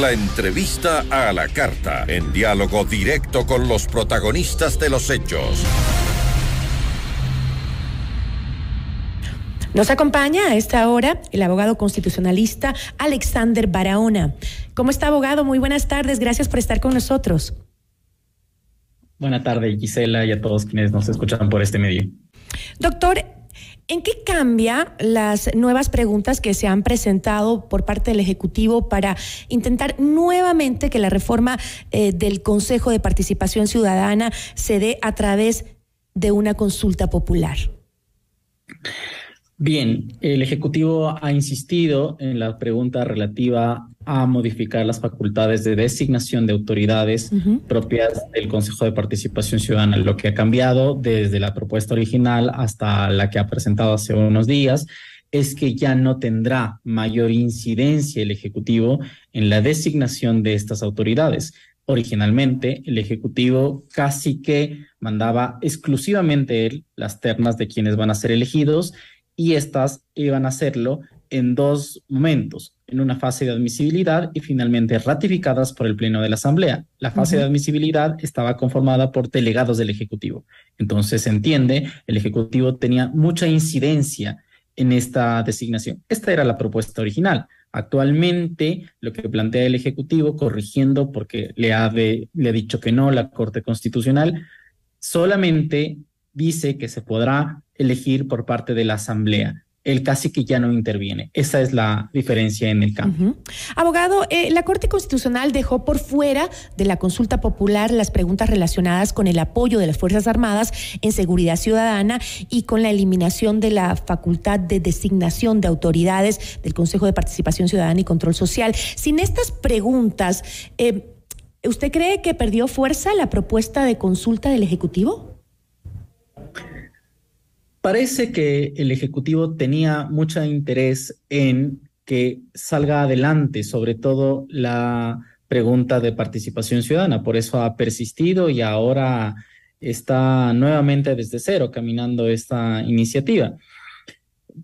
La entrevista a la carta, en diálogo directo con los protagonistas de los hechos. Nos acompaña a esta hora el abogado constitucionalista Alexander Barahona. ¿Cómo está, abogado? Muy buenas tardes. Gracias por estar con nosotros. Buenas tardes, Gisela, y a todos quienes nos escuchan por este medio. Doctor, ¿En qué cambia las nuevas preguntas que se han presentado por parte del Ejecutivo para intentar nuevamente que la reforma eh, del Consejo de Participación Ciudadana se dé a través de una consulta popular? Bien, el Ejecutivo ha insistido en la pregunta relativa a modificar las facultades de designación de autoridades propias del Consejo de Participación Ciudadana, lo que ha cambiado desde la propuesta original hasta la que ha presentado hace unos días es que ya no tendrá mayor incidencia el Ejecutivo en la designación de estas autoridades. Originalmente, el Ejecutivo casi que mandaba exclusivamente él las ternas de quienes van a ser elegidos y estas iban a hacerlo en dos momentos, en una fase de admisibilidad y finalmente ratificadas por el Pleno de la Asamblea. La fase de admisibilidad estaba conformada por delegados del Ejecutivo. Entonces se entiende, el Ejecutivo tenía mucha incidencia en esta designación. Esta era la propuesta original. Actualmente, lo que plantea el Ejecutivo, corrigiendo porque le ha, le ha dicho que no la Corte Constitucional, solamente dice que se podrá elegir por parte de la Asamblea el que ya no interviene. Esa es la diferencia en el campo. Abogado, eh, la Corte Constitucional dejó por fuera de la consulta popular las preguntas relacionadas con el apoyo de las Fuerzas Armadas en seguridad ciudadana y con la eliminación de la facultad de designación de autoridades del Consejo de Participación Ciudadana y Control Social. Sin estas preguntas, eh, ¿usted cree que perdió fuerza la propuesta de consulta del Ejecutivo? Parece que el Ejecutivo tenía mucho interés en que salga adelante, sobre todo la pregunta de participación ciudadana. Por eso ha persistido y ahora está nuevamente desde cero caminando esta iniciativa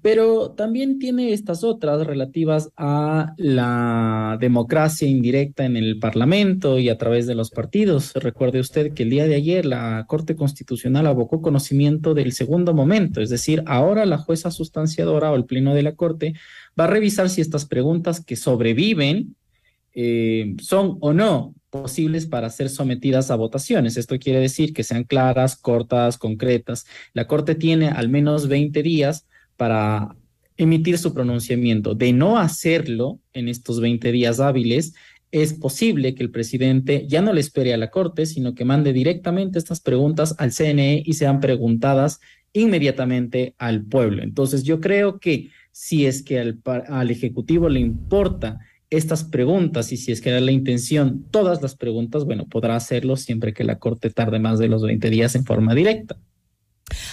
pero también tiene estas otras relativas a la democracia indirecta en el Parlamento y a través de los partidos. Recuerde usted que el día de ayer la Corte Constitucional abocó conocimiento del segundo momento, es decir, ahora la jueza sustanciadora o el Pleno de la Corte va a revisar si estas preguntas que sobreviven eh, son o no posibles para ser sometidas a votaciones. Esto quiere decir que sean claras, cortas, concretas. La Corte tiene al menos 20 días para emitir su pronunciamiento. De no hacerlo en estos 20 días hábiles, es posible que el presidente ya no le espere a la Corte, sino que mande directamente estas preguntas al CNE y sean preguntadas inmediatamente al pueblo. Entonces, yo creo que si es que al, Ejecutivo le importa estas preguntas y si es que era la intención todas las preguntas, bueno, podrá hacerlo siempre que la Corte tarde más de los 20 días en forma directa.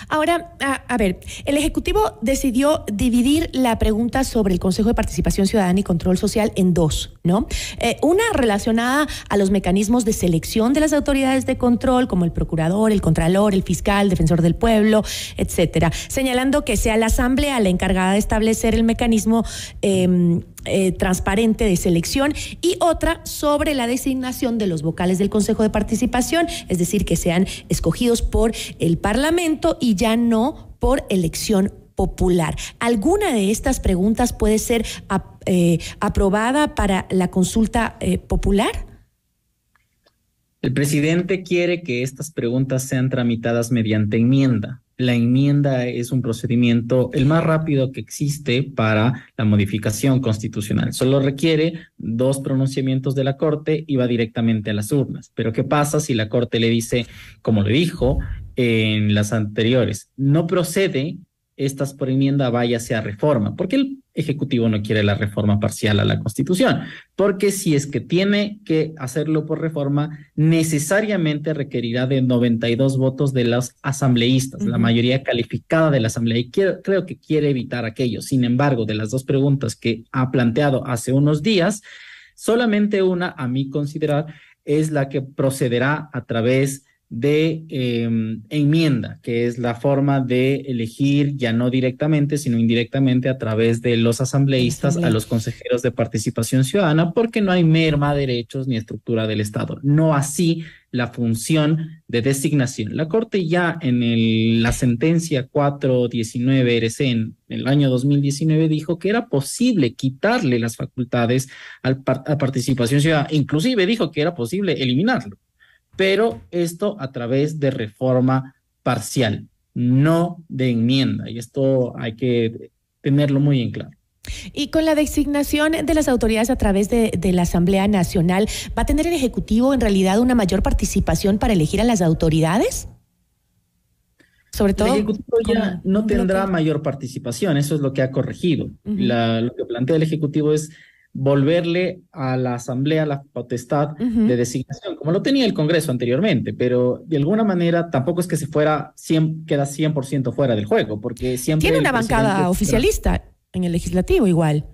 Ahora, a, ver, el Ejecutivo decidió dividir la pregunta sobre el Consejo de Participación Ciudadana y Control Social en dos, ¿no? Eh, una relacionada a los mecanismos de selección de las autoridades de control, como el procurador, el contralor, el fiscal, el defensor del pueblo, etcétera, señalando que sea la Asamblea la encargada de establecer el mecanismo. Em, eh, transparente de selección y otra sobre la designación de los vocales del Consejo de Participación, es decir, que sean escogidos por el Parlamento y ya no por elección popular. ¿Alguna de estas preguntas puede ser eh, aprobada para la consulta eh, popular? El presidente quiere que estas preguntas sean tramitadas mediante enmienda la enmienda es un procedimiento el más rápido que existe para la modificación constitucional. Solo requiere dos pronunciamientos de la Corte y va directamente a las urnas. Pero ¿qué pasa si la Corte le dice, como le dijo en las anteriores, no procede estas por enmienda vaya sea reforma. porque el Ejecutivo no quiere la reforma parcial a la Constitución? Porque si es que tiene que hacerlo por reforma, necesariamente requerirá de 92 votos de los asambleístas, la mayoría calificada de la Asamblea. Y creo que quiere evitar aquello. Sin embargo, de las dos preguntas que ha planteado hace unos días, solamente una, a mi considerar, es la que procederá a través de em, enmienda, que es la forma de elegir ya no directamente, sino indirectamente a través de los asambleístas a los consejeros de participación ciudadana, porque no hay merma de derechos ni estructura del Estado. No así la función de designación. La Corte ya en la sentencia 419 RC en el año 2019 dijo que era posible quitarle las facultades a participación ciudadana, inclusive dijo que era posible eliminarlo pero esto a través de reforma parcial, no de enmienda. Y esto hay que tenerlo muy en claro. Y con la designación de las autoridades a través de, la Asamblea Nacional, ¿va a tener el Ejecutivo en realidad una mayor participación para elegir a las autoridades? Sobre todo. El Ejecutivo ya no tendrá mayor participación, eso es lo que ha corregido. lo que plantea el Ejecutivo es volverle a la Asamblea la potestad de designación, como lo tenía el Congreso anteriormente, pero de alguna manera tampoco es que se fuera, cien queda 100% fuera del juego, porque siempre... Tiene una bancada oficialista en el legislativo igual.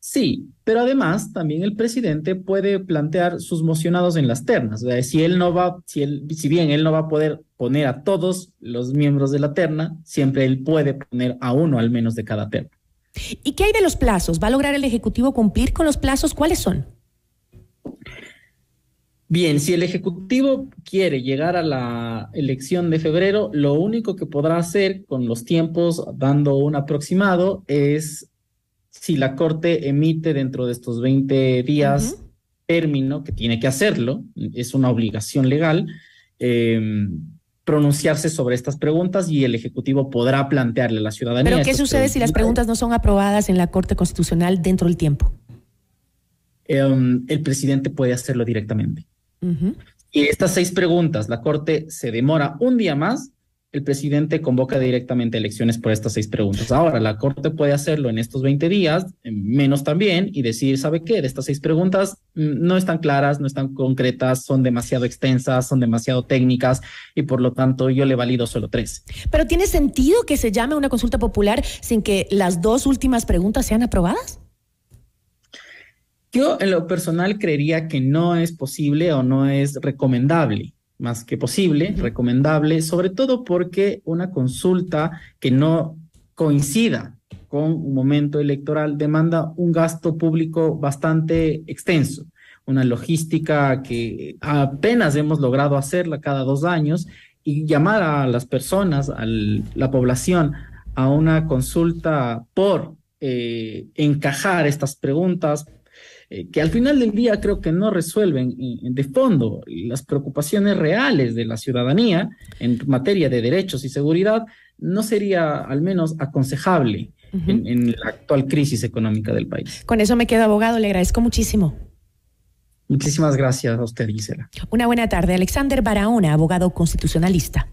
Sí, pero además también el presidente puede plantear sus mocionados en las ternas. O sea, si él no va, si él, si bien él no va a poder poner a todos los miembros de la terna, siempre él puede poner a uno al menos de cada terna. ¿Y qué hay de los plazos? ¿Va a lograr el Ejecutivo cumplir con los plazos? ¿Cuáles son? Bien, si el Ejecutivo quiere llegar a la elección de febrero, lo único que podrá hacer con los tiempos, dando un aproximado, es si la Corte emite dentro de estos 20 días término, que tiene que hacerlo, es una obligación legal, eh, pronunciarse sobre estas preguntas y el Ejecutivo podrá plantearle a la ciudadanía. Pero ¿qué sucede si las preguntas no son aprobadas en la Corte Constitucional dentro del tiempo? Em, el presidente puede hacerlo directamente. Y estas seis preguntas, la Corte se demora un día más el presidente convoca directamente elecciones por estas seis preguntas. Ahora, la Corte puede hacerlo en estos 20 días, menos también, y decir, ¿sabe qué? De estas seis preguntas mm, no están claras, no están concretas, son demasiado extensas, son demasiado técnicas, y por lo tanto yo le valido solo tres. Pero ¿tiene sentido que se llame una consulta popular sin que las dos últimas preguntas sean aprobadas? Yo en lo personal creería que no es posible o no es recomendable más que posible, recomendable, sobre todo porque una consulta que no coincida con un momento electoral demanda un gasto público bastante extenso, una logística que apenas hemos logrado hacerla cada dos años y llamar a las personas, a la población, a una consulta por eh, encajar estas preguntas, eh, que al final del día creo que no resuelven eh, de fondo las preocupaciones reales de la ciudadanía en materia de derechos y seguridad, no sería al menos aconsejable en, en la actual crisis económica del país. Con eso me quedo, abogado. Le agradezco muchísimo. Muchísimas gracias a usted, Gisela. Una buena tarde. Alexander Barahona, abogado constitucionalista.